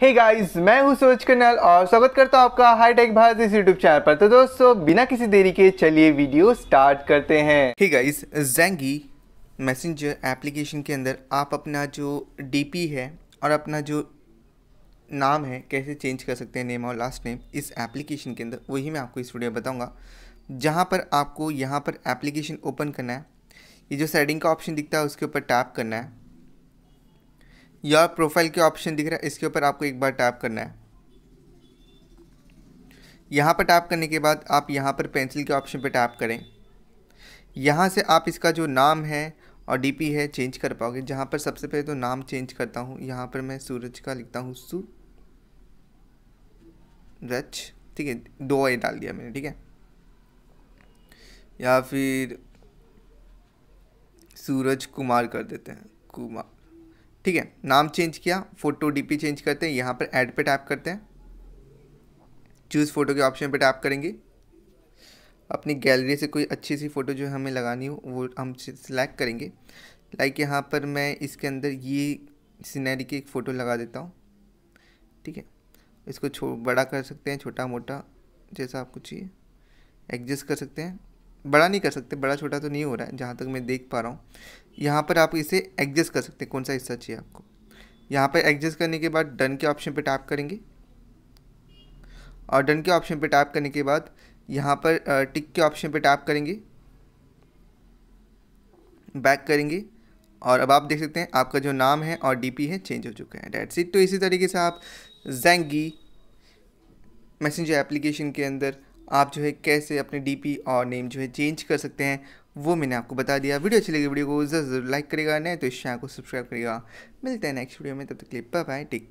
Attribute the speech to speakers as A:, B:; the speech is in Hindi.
A: हे hey गाइस मैं हूं सूरज कन्नल और स्वागत करता हूं आपका हाईटेक भारत इस यूट्यूब चैनल पर तो दोस्तों बिना किसी देरी के चलिए वीडियो स्टार्ट करते हैं hey guys Zangi messenger application के अंदर आप अपना जो डीपी है और अपना जो नाम है कैसे चेंज कर सकते हैं नेम और लास्ट नेम इस एप्लीकेशन के अंदर वही मैं आपको इस वीडियो बताऊँगा जहाँ पर आपको यहाँ पर एप्लीकेशन ओपन करना है ये जो सेटिंग का ऑप्शन दिखता है उसके ऊपर टैप करना है या प्रोफाइल के ऑप्शन दिख रहा है इसके ऊपर आपको एक बार टैप करना है यहाँ पर टैप करने के बाद आप यहाँ पर पेंसिल के ऑप्शन पर टैप करें यहाँ से आप इसका जो नाम है और डीपी है चेंज कर पाओगे जहाँ पर सबसे पहले तो नाम चेंज करता हूँ यहाँ पर मैं सूरज का लिखता हूँ सू रच ठीक है दो आई डाल दिया मैंने ठीक है या फिर सूरज कुमार कर देते हैं कुमार ठीक है नाम चेंज किया फ़ोटो डीपी चेंज करते हैं यहाँ पर ऐड पे टैप करते हैं चूज़ फ़ोटो के ऑप्शन पे टैप करेंगे अपनी गैलरी से कोई अच्छी सी फ़ोटो जो हमें लगानी हो वो हम सिलेक्ट करेंगे लाइक यहाँ पर मैं इसके अंदर ये सीनरी की एक फ़ोटो लगा देता हूँ ठीक है इसको छो बड़ा कर सकते हैं छोटा मोटा जैसा आपको चाहिए एडजस्ट कर सकते हैं बड़ा नहीं कर सकते बड़ा छोटा तो नहीं हो रहा है जहाँ तक मैं देख पा रहा हूँ यहाँ पर आप इसे एडजस्ट कर सकते हैं कौन सा हिस्सा चाहिए आपको यहाँ पर एडजस्ट करने के बाद डन के ऑप्शन पर टैप करेंगे और डन के ऑप्शन पर टैप करने के बाद यहाँ पर टिक के ऑप्शन पर टैप करेंगे बैक करेंगे और अब आप देख सकते हैं आपका जो नाम है और डीपी है चेंज हो चुका है डेट सीट तो इसी तरीके से आप जेंगी मैसेंजर एप्लीकेशन के अंदर आप जो है कैसे अपने डीपी और नेम जो है चेंज कर सकते हैं वो मैंने आपको बता दिया वीडियो अच्छी लगी वीडियो को जरूर लाइक करेगा नहीं तो इस चैनल को सब्सक्राइब करेगा मिलते हैं नेक्स्ट वीडियो में तब तक क्लिप बाय टेक